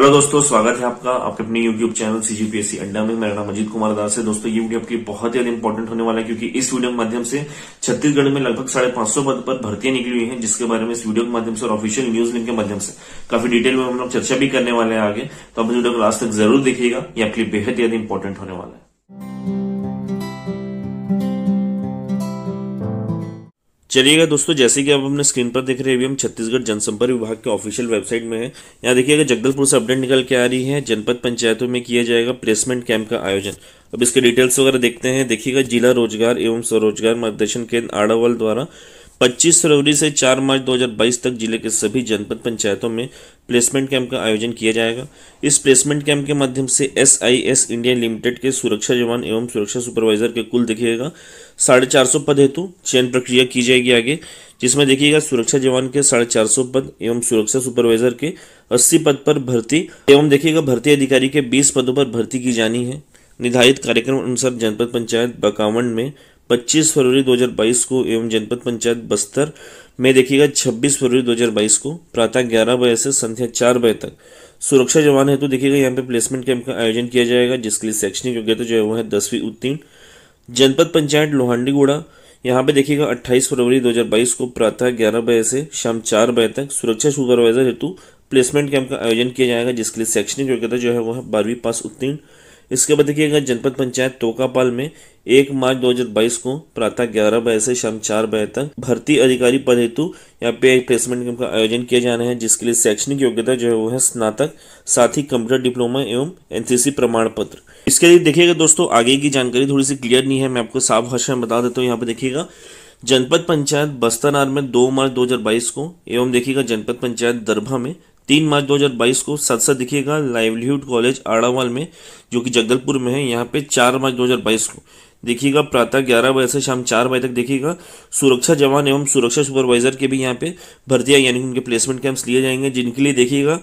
hello दोस्तों स्वागत है आपका आपके अपने यूट्यूब चैनल सीजीपीएससी अड्डा में मेरा नाम अजीत कुमार दास है दोस्तों ये वीडियो आपके लिए बहुत ज्यादा इंपॉर्टेंट होने वाला है क्योंकि इस वीडियो के माध्यम से छत्तीसगढ़ में लगभग साढ़े पांच सौ पद पर भर्तियां निकली हुई हैं जिसके बारे में इस वीडियो के माध्यम से और ऑफिशियल न्यूज लिंक के माध्यम से काफी डिटेल में हम लोग चर्चा भी करने वाले हैं आगे तो आप वीडियो को लास्ट तक जरूर देखिएगा ये आपके लिए बेहद ज्यादा इंपॉर्टेंट होने वाला है चलिएगा दोस्तों जैसे कि आप अपने स्क्रीन पर देख रहे हैं अभी हम छत्तीसगढ़ जनसंपर्क विभाग के ऑफिशियल वेबसाइट में हैं यहाँ देखिएगा जगदलपुर से अपडेट निकल के आ रही है जनपद पंचायतों में किया जाएगा प्लेसमेंट कैंप का आयोजन अब इसके डिटेल्स वगैरह देखते हैं देखिएगा जिला रोजगार एवं स्वरोजगार मार्गदर्शन केंद्र आड़ावल द्वारा 25 फरवरी से 4 मार्च 2022 तक जिले के सभी जनपद पंचायतों में प्लेसमेंट कैंप का आयोजन किया जाएगा इस प्लेसमेंट कैंप के माध्यम से S I S India limited के सुरक्षा जवान एवं सुरक्षा सुपरवाइजर के कुल देखिएगा साढ़े चार सौ पद हेतु चयन प्रक्रिया की जाएगी आगे जिसमें देखिएगा सुरक्षा जवान के साढ़े चार सौ पद एवं सुरक्षा सुपरवाइजर के अस्सी पद पर भर्ती एवं देखिएगा भर्ती अधिकारी के बीस पदों पर भर्ती की जानी है निर्धारित कार्यक्रम अनुसार जनपद पंचायत बकावन में 25 फरवरी 2022 को एवं जनपद पंचायत बस्तर में देखिएगा 26 फरवरी 2022 को प्रातः ग्यारह बजे से संध्या चार बजे तक सुरक्षा जवान हेतु तो देखिएगा यहाँ पे प्लेसमेंट कैंप का आयोजन किया जाएगा जिसके लिए शैक्षणिक योग्यता जो है वो है दसवीं उत्तीर्ण जनपद पंचायत लोहांडीगुड़ा यहाँ पे देखिएगा 28 फरवरी 2022 को प्रातः ग्यारह बजे से शाम चार बजे तक सुरक्षा सुपरवाइजर हेतु प्लेसमेंट कैंप का आयोजन किया जाएगा जिसके लिए शैक्षणिक योग्यता जो है वह बारहवीं पास उत्तीर्ण इसके बाद देखिएगा जनपद पंचायत तोकापाल में एक मार्च 2022 को प्रातः ग्यारह बजे से शाम चार बजे तक भर्ती अधिकारी पद हेतु यहाँ पे एक प्लेसमेंट कैंप का आयोजन किया जा है जिसके लिए शैक्षणिक योग्यता जो है वो है स्नातक साथ ही कंप्यूटर डिप्लोमा एवं एनसीसी प्रमाण पत्र इसके लिए देखिएगा दोस्तों आगे की जानकारी थोड़ी सी क्लियर नहीं है मैं आपको साफ भाषा में बता देता हूँ यहाँ पे देखिएगा जनपद पंचायत बस्तानार में दो मार्च दो को एवं देखिएगा जनपद पंचायत दरभा में तीन मार्च 2022 को साथ साथ देखिएगा लाइवलीहुड कॉलेज आड़ावाल में जो कि जगदलपुर में है यहाँ पे चार मार्च 2022 को देखिएगा प्रातः ग्यारह बजे से शाम चार बजे तक देखिएगा सुरक्षा जवान एवं सुरक्षा सुपरवाइजर के भी यहाँ पे भर्तियाँ यानी उनके प्लेसमेंट कैंप्स लिए जाएंगे जिनके लिए देखिएगा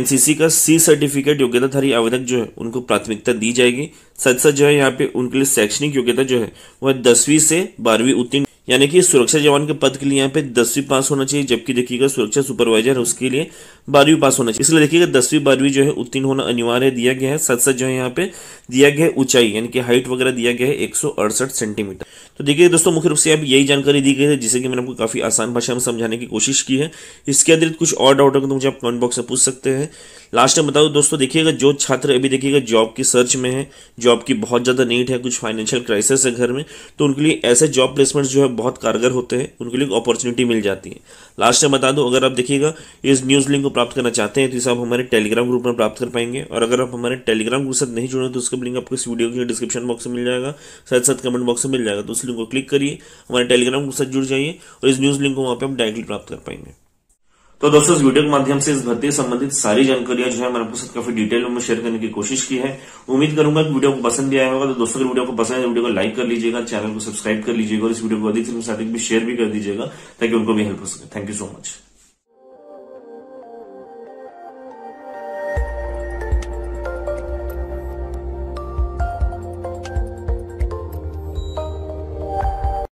एनसीसी का सी सर्टिफिकेट योग्यताधारी आवेदक जो है उनको प्राथमिकता दी जाएगी साथ साथ जो है यहाँ पे उनके लिए शैक्षणिक योग्यता जो है वह दसवीं से बारहवीं उत्तीर्ण यानी कि सुरक्षा जवान के पद के लिए यहाँ पे दसवीं पास होना चाहिए जबकि देखिएगा सुरक्षा सुपरवाइजर उसके लिए बारहवीं पास होना चाहिए इसलिए देखिएगा दसवीं बारहवीं जो है उत्तीर्ण होना अनिवार्य दिया गया है साथ साथ जो है यहाँ पे दिया गया है ऊंचाई यानी कि हाइट वगैरह दिया गया है एक सेंटीमीटर तो देखिए दोस्तों मुख्य रूप से आप यही जानकारी दी गई है जिसे कि मैंने आपको काफी आसान भाषा में समझाने की कोशिश की है इसके अतिरिक्त कुछ और डाउट होगा तो मुझे आप कमेंट बॉक्स में पूछ सकते हैं लास्ट में बता दोस्तों देखिएगा जो छात्र अभी देखिएगा जॉब की सर्च में है जॉब की बहुत ज़्यादा नीट है कुछ फाइनेंशियल क्राइसिस है घर में तो उनके लिए ऐसे जॉब प्लेसमेंट जो है बहुत कारगर होते हैं उनके लिए अपॉर्चुनिटी मिल जाती है लास्ट में बता दूं अगर आप देखिएगा इस न्यूज़ लिंक को प्राप्त करना चाहते हैं तो इसे आप हमारे टेलीग्राम ग्रुप में प्राप्त कर पाएंगे और अगर आप हमारे टेलीग्राम ग्रुप साथ नहीं जुड़े तो उसका लिंक आपको इस वीडियो के डिस्क्रिप्शन बॉक्स में मिल जाएगा साथ साथ कमेंट बॉक्स में मिल जाएगा तो उस लिंक को क्लिक करिए हमारे टेलीग्राम ग्रुप साथ जुड़ जाइए और इस न्यूज़ लिंक को वहाँ पर आप डायरेक्टली प्राप्त कर पाएंगे तो दोस्तों इस वीडियो के माध्यम से इस भर्ती संबंधित सारी जानकारियां जो है मैंने आपके साथ काफी डिटेल में शेयर करने की कोशिश की है उम्मीद करूंगा कि वीडियो को पसंद भी आया होगा तो दोस्तों अगर वीडियो को पसंद है तो वीडियो को लाइक कर लीजिएगा चैनल को सब्सक्राइब कर लीजिएगा और इस वीडियो को अधिक से अधिक भी शेयर भी कर दीजिएगा ताकि उनको भी हेल्प हो सके थैंक यू सो मच